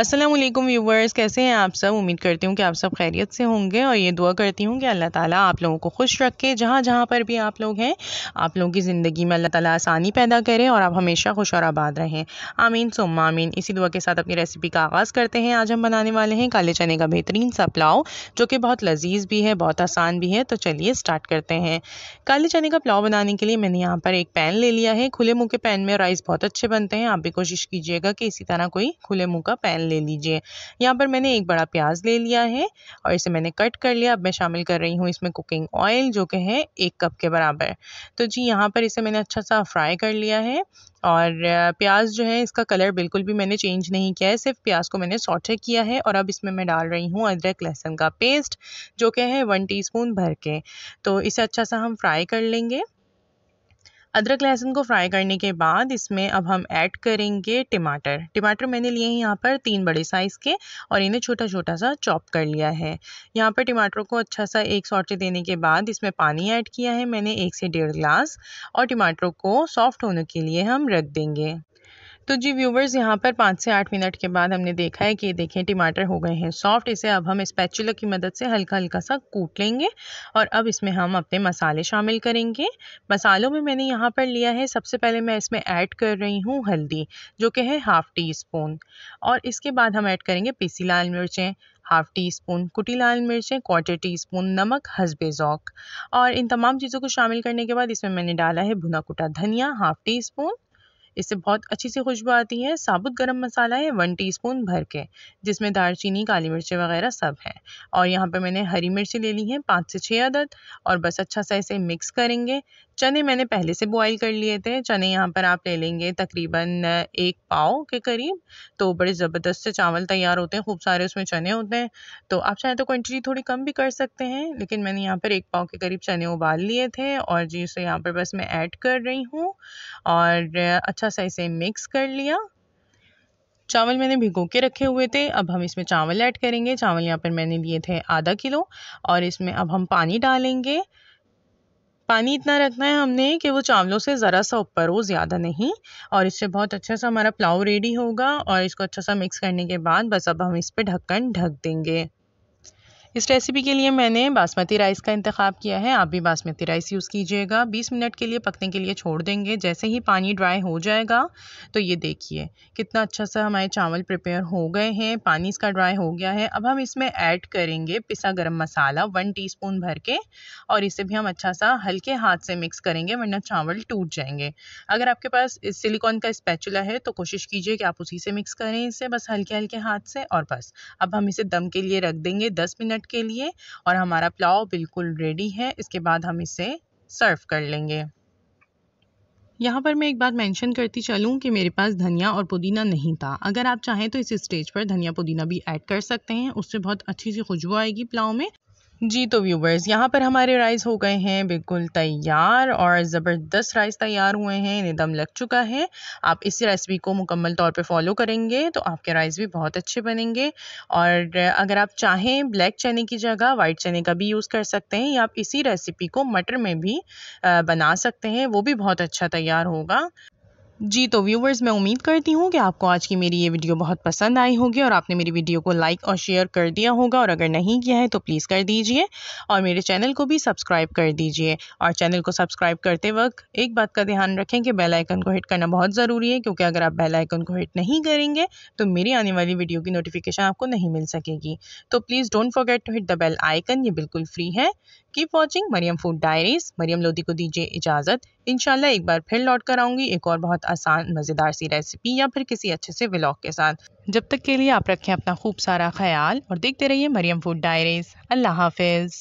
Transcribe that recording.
अस्सलाम वालेकुम व्यूवर्स कैसे हैं आप सब उम्मीद करती हूँ कि आप सब खैरियत से होंगे और ये दुआ करती हूँ कि अल्लाह ताला आप लोगों को खुश रखे जहाँ जहाँ पर भी आप लोग हैं आप लोगों की ज़िंदगी में अल्लाह ताला आसानी पैदा करे और आप हमेशा खुश और आबाद रहें आमीन सोम्मा आमीन इसी दुआ के साथ अपनी रेसिपी का आगाज़ करते हैं आज हम बनाने वाले हैं काले चने का बेहतरीन सा पुलाव जो कि बहुत लजीज़ भी है बहुत आसान भी है तो चलिए स्टार्ट करते हैं काले चने का पुलाव बनाने के लिए मैंने यहाँ पर एक पैन ले लिया है खुले मुँह के पैन में राइस बहुत अच्छे बनते हैं आप भी कोशिश कीजिएगा कि इसी तरह कोई खुले मुँह का पैन ले लीजिए यहाँ पर मैंने एक बड़ा प्याज ले लिया है और इसे मैंने कट कर लिया अब मैं शामिल कर रही हूँ इसमें कुकिंग ऑयल जो कि है एक कप के बराबर तो जी यहाँ पर इसे मैंने अच्छा सा फ्राई कर लिया है और प्याज जो है इसका कलर बिल्कुल भी मैंने चेंज नहीं किया है सिर्फ प्याज को मैंने सॉटे किया है और अब इसमें मैं डाल रही हूँ अदरक लहसुन का पेस्ट जो कि है वन टीस्पून भर के तो इसे अच्छा सा हम फ्राई कर लेंगे अदरक लहसुन को फ्राई करने के बाद इसमें अब हम ऐड करेंगे टमाटर टमाटर मैंने लिए हैं यहाँ पर तीन बड़े साइज़ के और इन्हें छोटा छोटा सा चॉप कर लिया है यहाँ पर टमाटर को अच्छा सा एक सॉटे देने के बाद इसमें पानी ऐड किया है मैंने एक से डेढ़ ग्लास और टमाटरों को सॉफ्ट होने के लिए हम रख देंगे तो जी व्यूवर्स यहाँ पर पाँच से आठ मिनट के बाद हमने देखा है कि देखें टमाटर हो गए हैं सॉफ्ट इसे अब हम स्पैचुला की मदद से हल्का हल्का सा कूट लेंगे और अब इसमें हम अपने मसाले शामिल करेंगे मसालों में मैंने यहाँ पर लिया है सबसे पहले मैं इसमें ऐड कर रही हूँ हल्दी जो कि है हाफ़ टी स्पून और इसके बाद हम ऐड करेंगे पीसी लाल मिर्चें हाफ़ टी स्पून कुटी लाल मिर्चें क्वार्टर टी स्पून नमक हसबे ज़ौक और इन तमाम चीज़ों को शामिल करने के बाद इसमें मैंने डाला है भुना कुटा धनिया हाफ़ टी स्पून इससे बहुत अच्छी सी खुशबू आती है साबुत गरम मसाला है वन टीस्पून भर के जिसमें दालचीनी काली मिर्चें वगैरह सब है और यहाँ पे मैंने हरी मिर्ची ले ली है पाँच से छः अदद और बस अच्छा सा इसे मिक्स करेंगे चने मैंने पहले से बॉईल कर लिए थे चने यहाँ पर आप ले लेंगे तकरीबन एक पाव के करीब तो बड़े ज़बरदस्त से चावल तैयार होते हैं खूब सारे उसमें चने होते हैं तो आप चाहें तो क्वान्टिटी थोड़ी कम भी कर सकते हैं लेकिन मैंने यहाँ पर एक पाव के करीब चने उबाल लिए थे और जी उसे यहाँ पर बस मैं ऐड कर रही हूँ और अच्छा सा इसे मिक्स कर लिया चावल मैंने भिगो के रखे हुए थे अब हम इसमें चावल ऐड करेंगे चावल यहाँ पर मैंने लिए थे आधा किलो और इसमें अब हम पानी डालेंगे पानी इतना रखना है हमने कि वो चावलों से ज़रा सा ऊपर हो ज़्यादा नहीं और इससे बहुत अच्छा सा हमारा पुलाव रेडी होगा और इसको अच्छा सा मिक्स करने के बाद बस अब हम इस पर ढक्कन ढक देंगे इस रेसिपी के लिए मैंने बासमती राइस का इंतखब किया है आप भी बासमती राइस यूज़ कीजिएगा 20 मिनट के लिए पकने के लिए छोड़ देंगे जैसे ही पानी ड्राई हो जाएगा तो ये देखिए कितना अच्छा सा हमारे चावल प्रिपेयर हो गए हैं पानी इसका ड्राई हो गया है अब हम इसमें ऐड करेंगे पिसा गर्म मसाला वन टी भर के और इसे भी हम अच्छा सा हल्के हाथ से मिक्स करेंगे वरना चावल टूट जाएंगे अगर आपके पास सिलिकॉन का स्पैचुला है तो कोशिश कीजिए कि आप उसी से मिक्स करें इसे बस हल्के हल्के हाथ से और बस अब हम इसे दम के लिए रख देंगे दस मिनट मिनट के लिए और हमारा पुलाव बिल्कुल रेडी है इसके बाद हम इसे सर्व कर लेंगे यहाँ पर मैं एक बात मेंशन करती चलूँ कि मेरे पास धनिया और पुदीना नहीं था अगर आप चाहें तो इस स्टेज पर धनिया पुदीना भी ऐड कर सकते हैं उससे बहुत अच्छी सी खुशबू आएगी पुलाव में जी तो व्यूवर्स यहाँ पर हमारे राइस हो गए हैं बिल्कुल तैयार और ज़बरदस्त राइस तैयार हुए हैं इन्हें दम लग चुका है आप इस रेसिपी को मुकम्मल तौर पे फॉलो करेंगे तो आपके राइस भी बहुत अच्छे बनेंगे और अगर आप चाहें ब्लैक चने की जगह वाइट चने का भी यूज़ कर सकते हैं या आप इसी रेसिपी को मटर में भी बना सकते हैं वो भी बहुत अच्छा तैयार होगा जी तो व्यूवर्स मैं उम्मीद करती हूँ कि आपको आज की मेरी ये वीडियो बहुत पसंद आई होगी और आपने मेरी वीडियो को लाइक और शेयर कर दिया होगा और अगर नहीं किया है तो प्लीज़ कर दीजिए और मेरे चैनल को भी सब्सक्राइब कर दीजिए और चैनल को सब्सक्राइब करते वक्त एक बात का ध्यान रखें कि बेल आइकन को हिट करना बहुत ज़रूरी है क्योंकि अगर आप बेल आइकन को हिट नहीं करेंगे तो मेरी आने वाली वीडियो की नोटिफिकेशन आपको नहीं मिल सकेगी तो please don't forget to hit the bell icon ये बिल्कुल फ्री है keep watching Maryam food diaries Maryam Lodhi को दीजिए इजाज़त इनशाला एक बार फिर लौट कर आऊँगी एक और बहुत आसान मज़ेदार सी रेसिपी या फिर किसी अच्छे से व्लॉग के साथ जब तक के लिए आप रखें अपना खूब सारा ख्याल और देखते रहिए मरियम फूड डायरीज अल्लाह हाफिज़